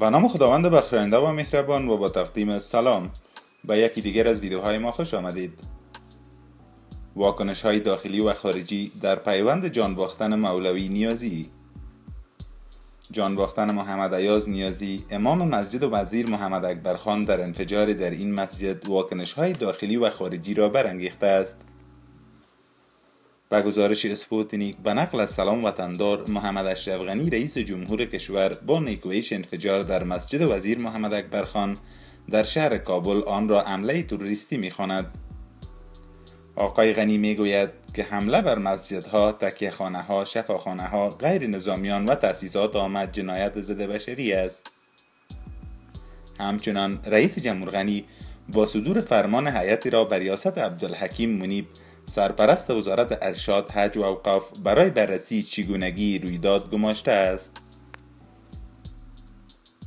به نام خداوند بخشاینده و مهربان و با تقدیم سلام به یکی دیگر از ویدیوهای ما خوش آمدید واکنش های داخلی و خارجی در پیوند جان باختن مولوی نیازی جان باختن محمد ایاز نیازی امام مسجد و وزیر محمد اکبر خان در انفجار در این مسجد واکنش های داخلی و خارجی را برانگیخته است به گزارش اسپوتنیک به نقل از سلام وطندار محمد اشرف غنی رئیس جمهور کشور با نیکویش انفجار در مسجد وزیر محمد اکبر خان در شهر کابل آن را عملی توریستی میخواند آقای غنی میگوید که حمله بر مسجدها، تکیه خانه ها، شفاخانه ها، غیر نظامیان و تاسیسات آمد جنایت ضد بشری است. همچنان رئیس جمهور غنی با صدور فرمان حیاتی را بریاست ریاست عبدالحکیم منیب سرپرست وزارت ارشاد حج و اوقاف برای بررسی چگونگی رویداد گماشته است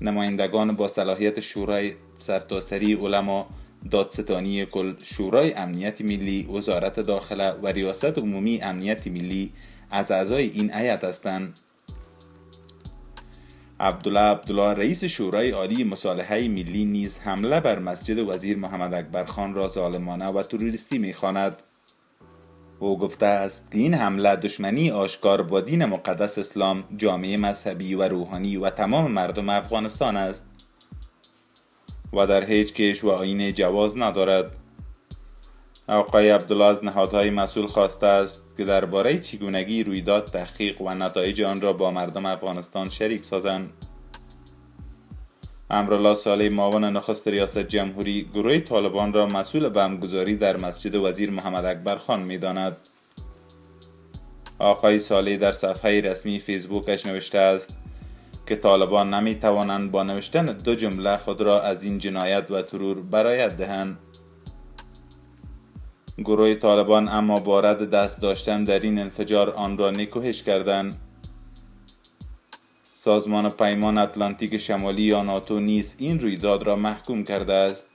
نمایندگان با صلاحیت شورای سرتاسری علما دادستانی کل شورای امنیت ملی وزارت داخله و ریاست عمومی امنیت ملی از اعضای این هیئت هستند عبدالله عبدالله رئیس شورای عالی مصالحه ملی نیز حمله بر مسجد وزیر محمد اکبر خان را ظالمانه و تروریستی میخواند او گفته است که این حمله دشمنی آشکار با دین مقدس اسلام جامعه مذهبی و روحانی و تمام مردم افغانستان است و در هیچ کش و آین جواز ندارد آقای عبدالله از نهادهای مسئول خواسته است که درباره چگونگی رویداد تحقیق و نتایج آن را با مردم افغانستان شریک سازند امرالله صالح معاون نخست ریاست جمهوری گروه طالبان را مسئول بمگذاری در مسجد وزیر محمد اکبر خان میداند آقای صالح در صفحه رسمی فیسبوکش نوشته است که طالبان نمی توانند با نوشتن دو جمله خود را از این جنایت و ترور برایت دهند گروه طالبان اما بارد دست داشتن در این انفجار آن را نکوهش کردند سازمان پیمان اتلانتیک شمالی یا ناتو نیز این رویداد را محکوم کرده است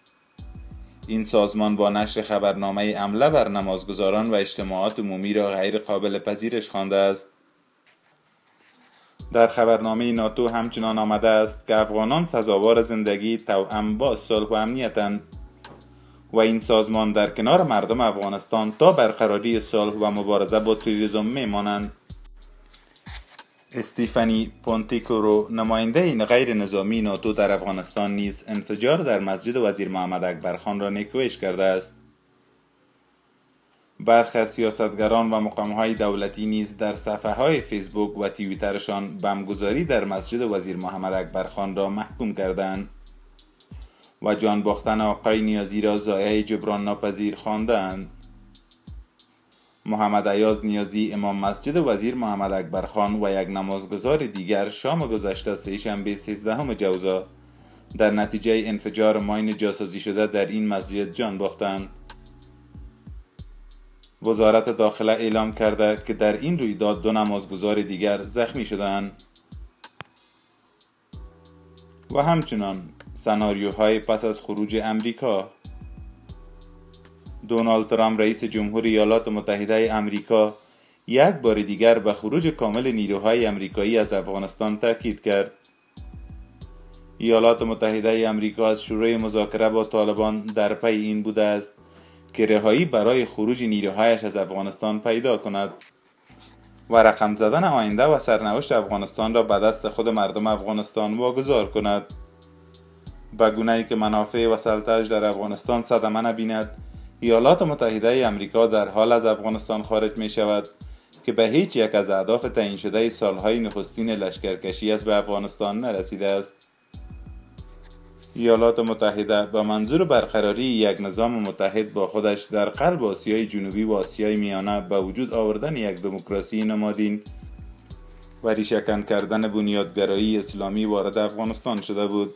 این سازمان با نشر خبرنامه عمله بر نمازگزاران و اجتماعات عمومی را غیر قابل پذیرش خوانده است در خبرنامه ناتو همچنان آمده است که افغانان سزاوار زندگی توأم با صلح و امنیتند و این سازمان در کنار مردم افغانستان تا برقراری صلح و مبارزه با تروریسم میمانند استیفنی پونتیکورو نماینده این غیر نظامی ناتو در افغانستان نیز انفجار در مسجد وزیر محمد اکبر خان را نکویش کرده است برخی سیاستگران و مقامهای دولتی نیز در صفحه های فیسبوک و تیویترشان بمگذاری در مسجد وزیر محمد اکبر خان را محکوم کردند و جان باختن آقای نیازی را زایه جبران ناپذیر خواندند محمد ایاز نیازی امام مسجد وزیر محمد اکبر خان و یک نمازگزار دیگر شام گذشته سه شنبه 13 جوزا در نتیجه انفجار ماین جاسازی شده در این مسجد جان باختند وزارت داخله اعلام کرده که در این رویداد دو نمازگزار دیگر زخمی شدند و همچنان سناریوهای پس از خروج امریکا دونالد ترامپ رئیس جمهور ایالات متحده امریکا یک بار دیگر به خروج کامل نیروهای امریکایی از افغانستان تاکید کرد. ایالات متحده امریکا از شروع مذاکره با طالبان در پی این بوده است که رهایی برای خروج نیروهایش از افغانستان پیدا کند و رقم زدن آینده و سرنوشت افغانستان را به دست خود مردم افغانستان واگذار کند. به گونه ای که منافع و سلطش در افغانستان صدمه نبیند ایالات متحده ای آمریکا در حال از افغانستان خارج می شود که به هیچ یک از اهداف تعیین شده سالهای نخستین لشکرکشی از به افغانستان نرسیده است. ایالات متحده به منظور برقراری یک نظام متحد با خودش در قلب آسیای جنوبی و آسیای میانه به وجود آوردن یک دموکراسی نمادین و ریشکن کردن بنیادگرایی اسلامی وارد افغانستان شده بود.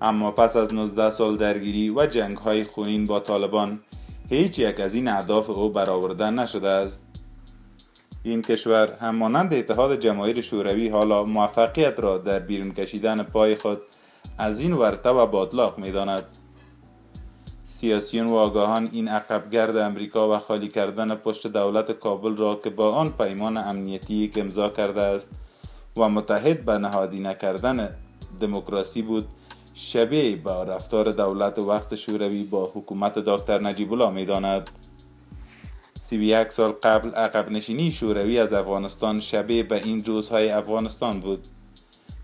اما پس از 19 سال درگیری و جنگ های خونین با طالبان هیچ یک از این اهداف او برآورده نشده است این کشور همانند اتحاد جماهیر شوروی حالا موفقیت را در بیرون کشیدن پای خود از این ورطه و باطلاق می داند. سیاسیون و آگاهان این عقبگرد امریکا و خالی کردن پشت دولت کابل را که با آن پیمان امنیتی که امضا کرده است و متحد به نهادی کردن دموکراسی بود شبیه با رفتار دولت وقت شوروی با حکومت دکتر نجیب الله میداند یک سال قبل عقب نشینی شوروی از افغانستان شبیه به این روزهای افغانستان بود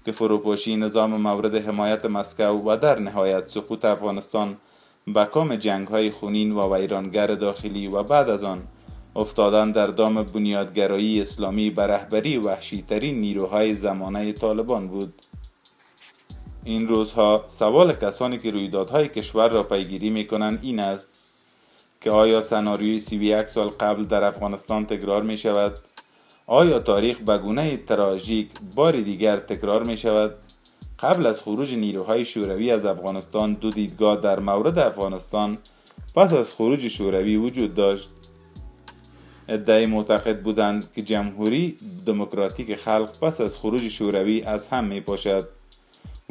که فروپاشی نظام مورد حمایت مسکو و در نهایت سقوط افغانستان به کام جنگ های خونین و ویرانگر داخلی و بعد از آن افتادن در دام بنیادگرایی اسلامی به رهبری وحشیترین نیروهای زمانه طالبان بود این روزها سوال کسانی که رویدادهای کشور را پیگیری می کنند این است که آیا سناریوی سی سال قبل در افغانستان تکرار می شود؟ آیا تاریخ به گونه تراژیک بار دیگر تکرار می شود؟ قبل از خروج نیروهای شوروی از افغانستان دو دیدگاه در مورد افغانستان پس از خروج شوروی وجود داشت ادعی معتقد بودند که جمهوری دموکراتیک خلق پس از خروج شوروی از هم می پاشد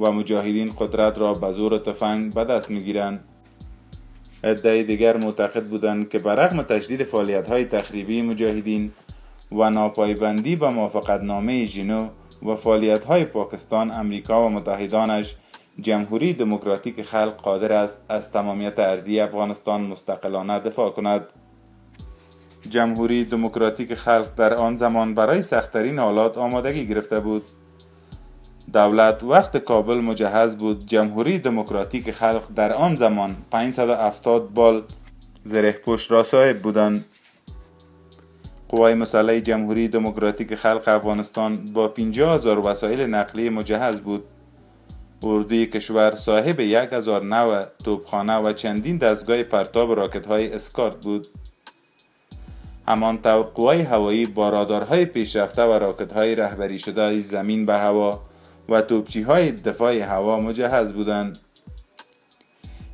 و مجاهدین قدرت را به زور تفنگ به دست میگیرند عده دیگر معتقد بودند که رغم تشدید فعالیت های تخریبی مجاهدین و ناپایبندی به موافقتنامه ژینو و فعالیت های پاکستان، امریکا و متحدانش جمهوری دموکراتیک خلق قادر است از تمامیت ارضی افغانستان مستقلانه دفاع کند. جمهوری دموکراتیک خلق در آن زمان برای سختترین حالات آمادگی گرفته بود. دولت وقت کابل مجهز بود جمهوری دموکراتیک خلق در آن زمان 570 بال زره پشت را صاحب بودند قوای مسلح جمهوری دموکراتیک خلق افغانستان با 50 هزار وسایل نقلیه مجهز بود اردوی کشور صاحب 1009 توبخانه و چندین دستگاه پرتاب راکت های اسکارت بود همان قوای هوایی با رادارهای پیشرفته و راکت های رهبری شده از زمین به هوا و توپچی های دفاع هوا مجهز بودند.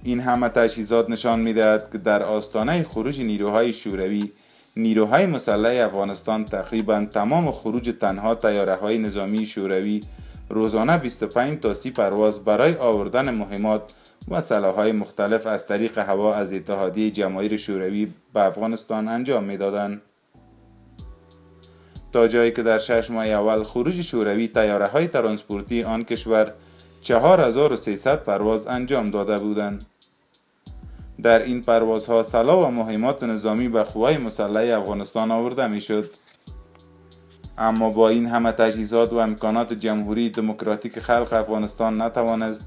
این همه تجهیزات نشان میدهد که در آستانه خروج نیروهای شوروی نیروهای مسلح افغانستان تقریبا تمام خروج تنها تیاره های نظامی شوروی روزانه 25 تا 30 پرواز برای آوردن مهمات و های مختلف از طریق هوا از اتحادیه جماهیر شوروی به افغانستان انجام میدادند. تا جایی که در شش ماه اول خروج شوروی تیاره های ترانسپورتی آن کشور 4300 پرواز انجام داده بودند. در این پروازها سلا و مهمات نظامی به قوای مسلح افغانستان آورده می شد. اما با این همه تجهیزات و امکانات جمهوری دموکراتیک خلق افغانستان نتوانست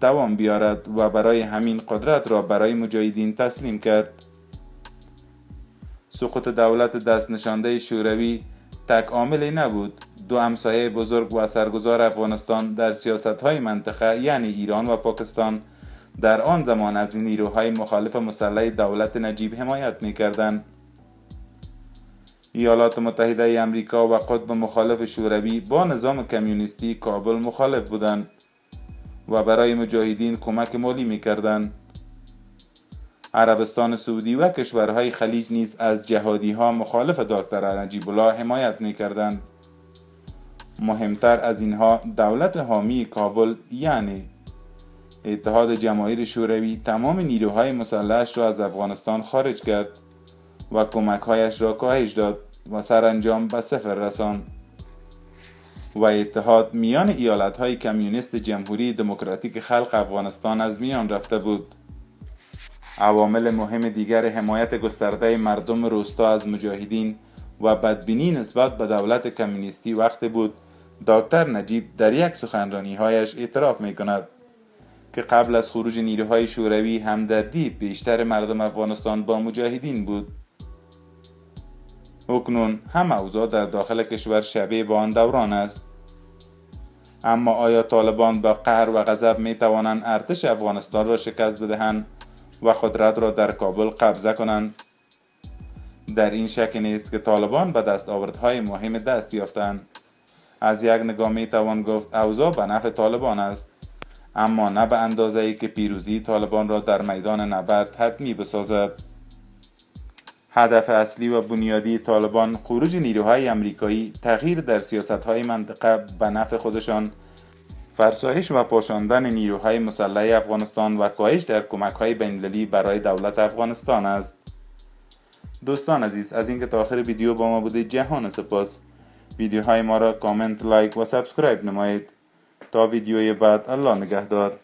دوام بیارد و برای همین قدرت را برای مجاهدین تسلیم کرد. سقوط دولت دست نشانده شوروی تک عاملی نبود دو همسایه بزرگ و اثرگذار افغانستان در سیاست های منطقه یعنی ایران و پاکستان در آن زمان از این نیروهای مخالف مسلح دولت نجیب حمایت می کردند. ایالات متحده ای امریکا و قطب مخالف شوروی با نظام کمیونیستی کابل مخالف بودند و برای مجاهدین کمک مالی می کردن. عربستان سعودی و کشورهای خلیج نیز از جهادی ها مخالف دکتر نجیب الله حمایت می مهمتر از اینها دولت حامی کابل یعنی اتحاد جماهیر شوروی تمام نیروهای مسلحش را از افغانستان خارج کرد و کمکهایش را کاهش داد و سرانجام به صفر رساند و اتحاد میان ایالتهای کمیونیست جمهوری دموکراتیک خلق افغانستان از میان رفته بود عوامل مهم دیگر حمایت گسترده مردم روستا از مجاهدین و بدبینی نسبت به دولت کمونیستی وقت بود دکتر نجیب در یک سخنرانی هایش اعتراف می کند که قبل از خروج نیروهای شوروی همدردی بیشتر مردم افغانستان با مجاهدین بود اکنون هم اوضاع در داخل کشور شبیه به آن دوران است اما آیا طالبان با قهر و غضب می توانند ارتش افغانستان را شکست بدهند و قدرت را در کابل قبضه کنند در این شک نیست که طالبان به دستاوردهای مهم دست یافتند از یک نگاه می توان گفت اوضا به نفع طالبان است اما نه به اندازه ای که پیروزی طالبان را در میدان نبرد حتمی بسازد هدف اصلی و بنیادی طالبان خروج نیروهای امریکایی تغییر در سیاستهای منطقه به نفع خودشان فرسایش و پاشاندن نیروهای مسلح افغانستان و کاهش در کمک های بین‌المللی برای دولت افغانستان است. دوستان عزیز از اینکه تا آخر ویدیو با ما بودید جهان سپاس. ویدیوهای ما را کامنت، لایک و سابسکرایب نمایید. تا ویدیوی بعد الله نگهدار.